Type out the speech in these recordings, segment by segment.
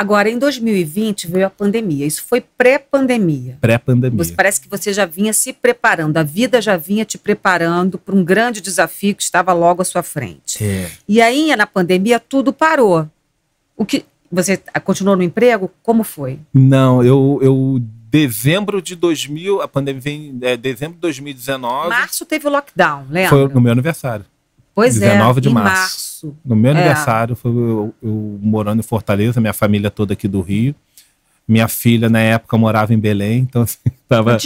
Agora, em 2020 veio a pandemia. Isso foi pré-pandemia. Pré-pandemia. Parece que você já vinha se preparando, a vida já vinha te preparando para um grande desafio que estava logo à sua frente. É. E aí, na pandemia, tudo parou. O que você continuou no emprego? Como foi? Não, eu, eu dezembro de 2000, a pandemia vem é, dezembro de 2019. Março teve o lockdown, lembra? Foi no meu aniversário. Pois 19 é, de março. março. No meu é. aniversário, foi eu, eu morando em Fortaleza, minha família toda aqui do Rio. Minha filha, na época, morava em Belém, então assim, tava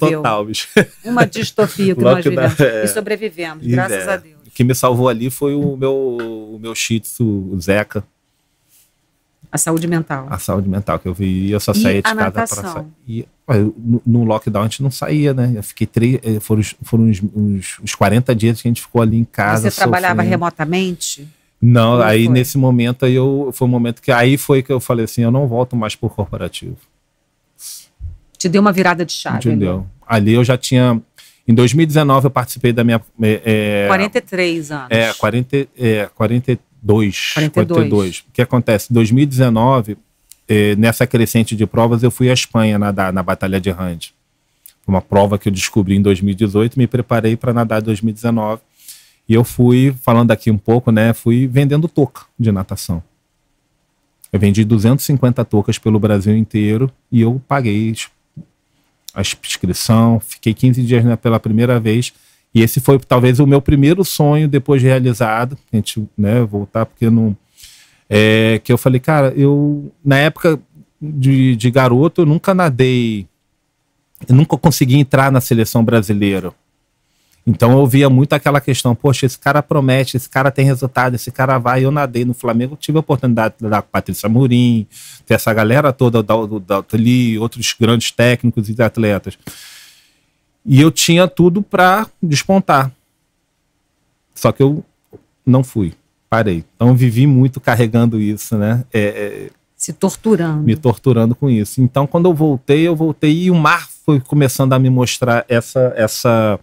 total, bicho. Uma distopia que nós vivemos. É. E sobrevivemos, graças é. a Deus. O que me salvou ali foi o meu, o meu shih tzu, o Zeca. A saúde mental. A saúde mental, que eu vi. Eu só saía de casa para sair. E no lockdown a gente não saía, né? Eu fiquei três. Eh, foram, foram uns, uns, uns 40 dias que a gente ficou ali em casa. Você trabalhava remotamente? Não, Como aí foi? nesse momento aí eu, foi o um momento que aí foi que eu falei assim, eu não volto mais pro corporativo. Te deu uma virada de chave. Entendeu? Né? Ali eu já tinha em 2019 eu participei da minha. É, eh, 43 eh, anos. É, 40, é, 43 42, 42. O que acontece? Em 2019, eh, nessa crescente de provas, eu fui à Espanha nadar na Batalha de Rand. Uma prova que eu descobri em 2018, me preparei para nadar em 2019. E eu fui, falando aqui um pouco, né? Fui vendendo touca de natação. Eu vendi 250 toucas pelo Brasil inteiro e eu paguei tipo, a inscrição. Fiquei 15 dias né, pela primeira vez e esse foi talvez o meu primeiro sonho depois de realizado, a gente, né, voltar porque não é, que eu falei, cara, eu na época de, de garoto eu nunca nadei, eu nunca consegui entrar na seleção brasileira. Então eu via muito aquela questão, poxa, esse cara promete, esse cara tem resultado, esse cara vai. Eu nadei no Flamengo, tive a oportunidade de nadar com Patrícia mourinho ter essa galera toda da, da, da, ali, outros grandes técnicos e atletas. E eu tinha tudo para despontar. Só que eu não fui, parei. Então vivi muito carregando isso, né? É, é, Se torturando. Me torturando com isso. Então quando eu voltei, eu voltei e o mar foi começando a me mostrar essa essa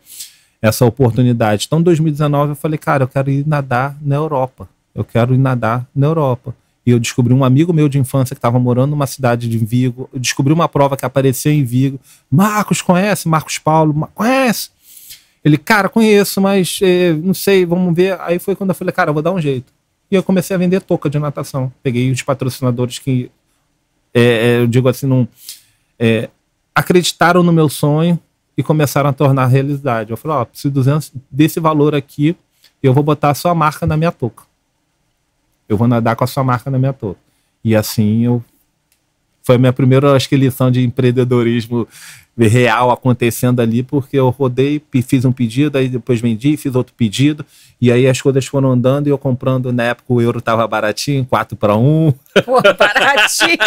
essa oportunidade. Então, em 2019, eu falei, cara, eu quero ir nadar na Europa. Eu quero ir nadar na Europa. E eu descobri um amigo meu de infância que estava morando numa cidade de Vigo. Eu descobri uma prova que apareceu em Vigo. Marcos conhece, Marcos Paulo, conhece. Ele, cara, conheço, mas eh, não sei, vamos ver. Aí foi quando eu falei, cara, eu vou dar um jeito. E eu comecei a vender touca de natação. Peguei os patrocinadores que, é, eu digo assim, não, é, acreditaram no meu sonho e começaram a tornar realidade. Eu falei, ó, oh, preciso 200 desse valor aqui, eu vou botar a sua marca na minha touca eu vou nadar com a sua marca na minha toa. E assim eu foi a minha primeira, acho que, lição de empreendedorismo real acontecendo ali, porque eu rodei, fiz um pedido, aí depois vendi, fiz outro pedido, e aí as coisas foram andando e eu comprando. Na época o euro estava baratinho, 4 para 1. Pô, baratinho!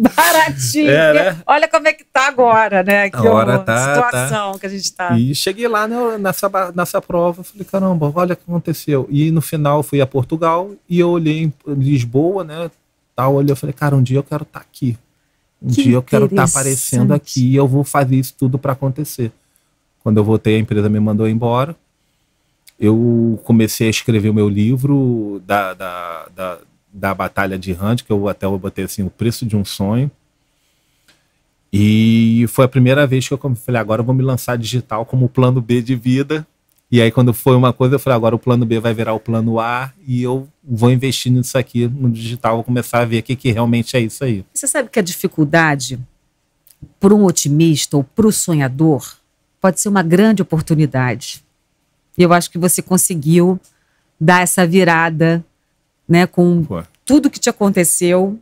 baratinho! É, né? Olha como é que tá agora, né? Que agora tá, tá, situação tá. que a gente tá. E cheguei lá né, nessa, nessa prova, falei, caramba, olha o que aconteceu. E no final fui a Portugal e eu olhei em Lisboa, né? tal ali. Eu falei, cara, um dia eu quero estar tá aqui. Um que dia eu quero estar tá aparecendo aqui e eu vou fazer isso tudo para acontecer. Quando eu voltei, a empresa me mandou embora. Eu comecei a escrever o meu livro da, da, da, da Batalha de Hand, que eu até botei assim, O Preço de um Sonho. E foi a primeira vez que eu falei, agora eu vou me lançar digital como plano B de vida e aí, quando foi uma coisa, eu falei, agora o plano B vai virar o plano A e eu vou investir nisso aqui no digital, vou começar a ver o que, que realmente é isso aí. Você sabe que a dificuldade para um otimista ou para o sonhador pode ser uma grande oportunidade. E eu acho que você conseguiu dar essa virada, né, com tudo que te aconteceu.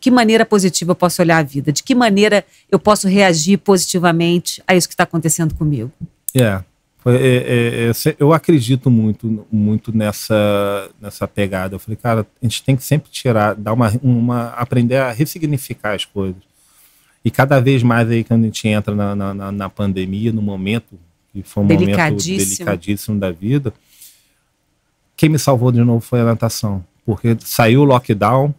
Que maneira positiva eu posso olhar a vida? De que maneira eu posso reagir positivamente a isso que está acontecendo comigo? É, yeah é, é, é, eu acredito muito, muito nessa, nessa pegada. Eu falei, cara, a gente tem que sempre tirar, dar uma, uma aprender a ressignificar as coisas. E cada vez mais aí quando a gente entra na, na, na pandemia, no momento que foi um delicadíssimo. momento delicadíssimo da vida, quem me salvou de novo foi a natação, porque saiu o lockdown,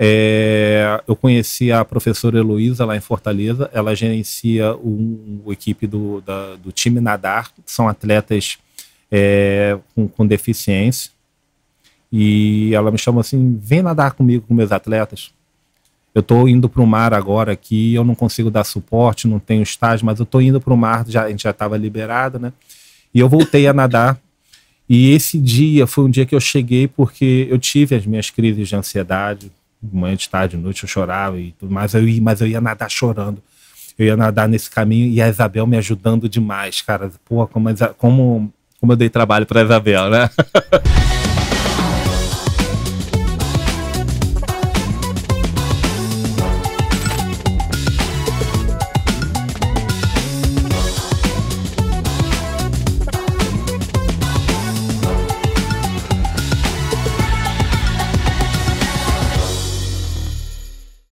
é, eu conheci a professora Heloísa lá em Fortaleza, ela gerencia um, equipe do, da, do time Nadar, que são atletas é, com, com, deficiência. E ela me chamou assim: vem nadar comigo, com meus atletas. Eu estou indo para o mar agora aqui, eu não consigo dar suporte, não tenho estágio, mas eu estou indo para o mar, já, a gente já estava liberado, né? E eu voltei a nadar. E esse dia foi um dia que eu cheguei porque eu tive as minhas crises de ansiedade, manhã de tarde, de noite, eu chorava e tudo mais, eu ia, mas eu ia nadar chorando. Eu ia nadar nesse caminho e a Isabel me ajudando demais, cara. Pô, como, como, como eu dei trabalho pra Isabel, né?